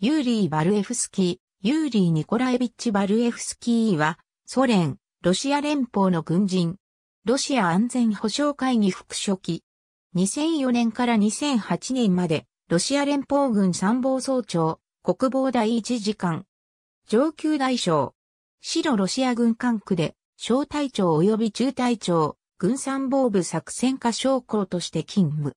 ユーリー・バルエフスキー、ユーリー・ニコライビッチ・バルエフスキーは、ソ連、ロシア連邦の軍人、ロシア安全保障会議副書記。2004年から2008年まで、ロシア連邦軍参謀総長、国防第一次官、上級大将、白ロシア軍管区で、小隊長及び中隊長、軍参謀部作戦課将校として勤務。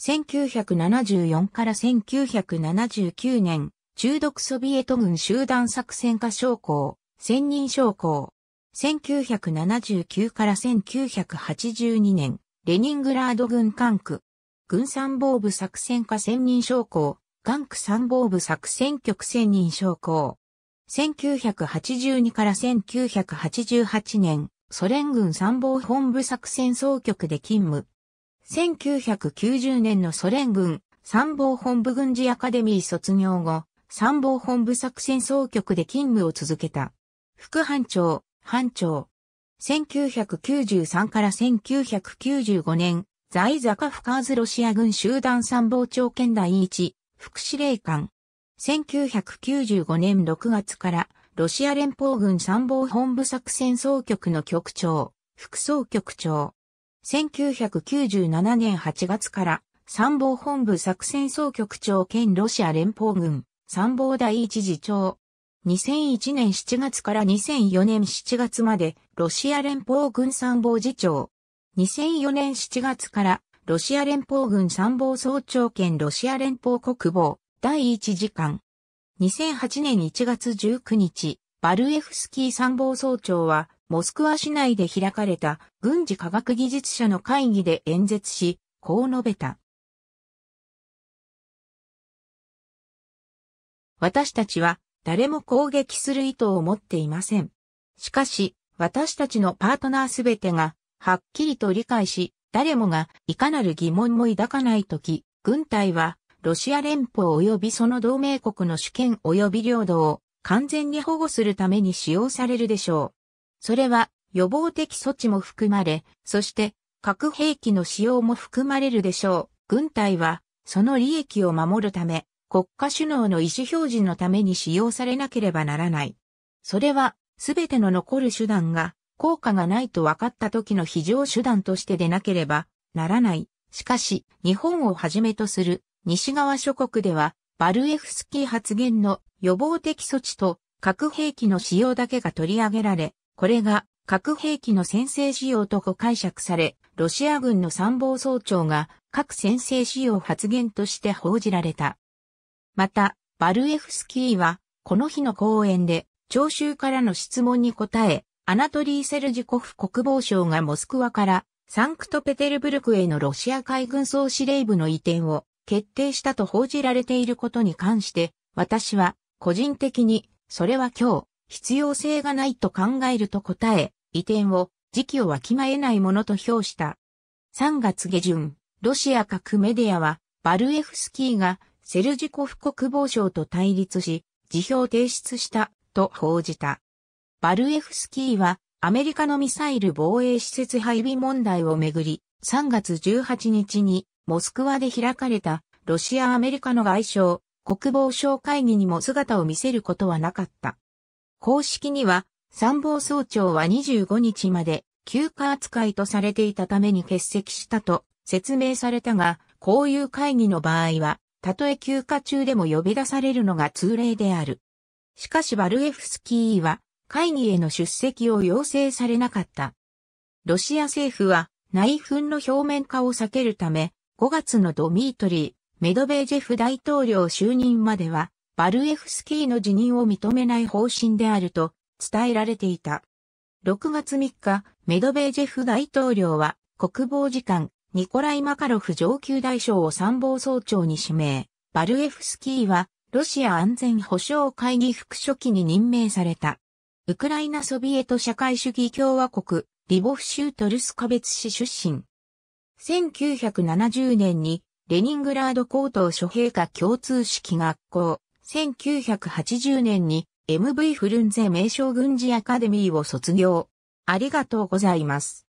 1974から1979年、中毒ソビエト軍集団作戦家将校、専任将校。1979から1982年、レニングラード軍管区。軍参謀部作戦家専任将校、管区参謀部作戦局専任将校。1982から1988年、ソ連軍参謀本部作戦総局で勤務。1990年のソ連軍参謀本部軍事アカデミー卒業後、参謀本部作戦総局で勤務を続けた。副班長、班長。1993から1995年、在ザカフカーズロシア軍集団参謀長兼第一、副司令官。1995年6月からロシア連邦軍参謀本部作戦総局の局長、副総局長。1997年8月から参謀本部作戦総局長兼ロシア連邦軍参謀第一次長。2001年7月から2004年7月までロシア連邦軍参謀次長。2004年7月からロシア連邦軍参謀総長兼ロシア連邦国防第一次官。2008年1月19日、バルエフスキー参謀総長はモスクワ市内で開かれた軍事科学技術者の会議で演説し、こう述べた。私たちは誰も攻撃する意図を持っていません。しかし、私たちのパートナーすべてが、はっきりと理解し、誰もがいかなる疑問も抱かないとき、軍隊は、ロシア連邦及びその同盟国の主権及び領土を完全に保護するために使用されるでしょう。それは予防的措置も含まれ、そして核兵器の使用も含まれるでしょう。軍隊はその利益を守るため、国家首脳の意思表示のために使用されなければならない。それは、すべての残る手段が、効果がないと分かった時の非常手段としてでなければならない。しかし、日本をはじめとする西側諸国では、バルエフスキー発言の予防的措置と核兵器の使用だけが取り上げられ、これが核兵器の先制使用と誤解釈され、ロシア軍の参謀総長が核先制使用発言として報じられた。また、バルエフスキーは、この日の講演で、聴衆からの質問に答え、アナトリー・セルジコフ国防相がモスクワからサンクトペテルブルクへのロシア海軍総司令部の移転を決定したと報じられていることに関して、私は個人的にそれは今日必要性がないと考えると答え、移転を、時期をわきまえないものと評した。3月下旬、ロシア各メディアは、バルエフスキーがセルジコフ国防相と対立し、辞表提出した、と報じた。バルエフスキーは、アメリカのミサイル防衛施設配備問題をめぐり、3月18日に、モスクワで開かれた、ロシア・アメリカの外相、国防相会議にも姿を見せることはなかった。公式には、参謀総長は25日まで休暇扱いとされていたために欠席したと説明されたが、こういう会議の場合は、たとえ休暇中でも呼び出されるのが通例である。しかしバルエフスキーは会議への出席を要請されなかった。ロシア政府は内紛の表面化を避けるため、5月のドミートリー、メドベージェフ大統領就任まではバルエフスキーの辞任を認めない方針であると伝えられていた。6月3日、メドベージェフ大統領は国防次官ニコライ・マカロフ上級大将を参謀総長に指名。バルエフスキーはロシア安全保障会議副書記に任命された。ウクライナソビエト社会主義共和国、リボフ州トルスカベツ市出身。1970年にレニングラード高等諸兵科共通式学校、1980年に MV フルンゼ名称軍事アカデミーを卒業。ありがとうございます。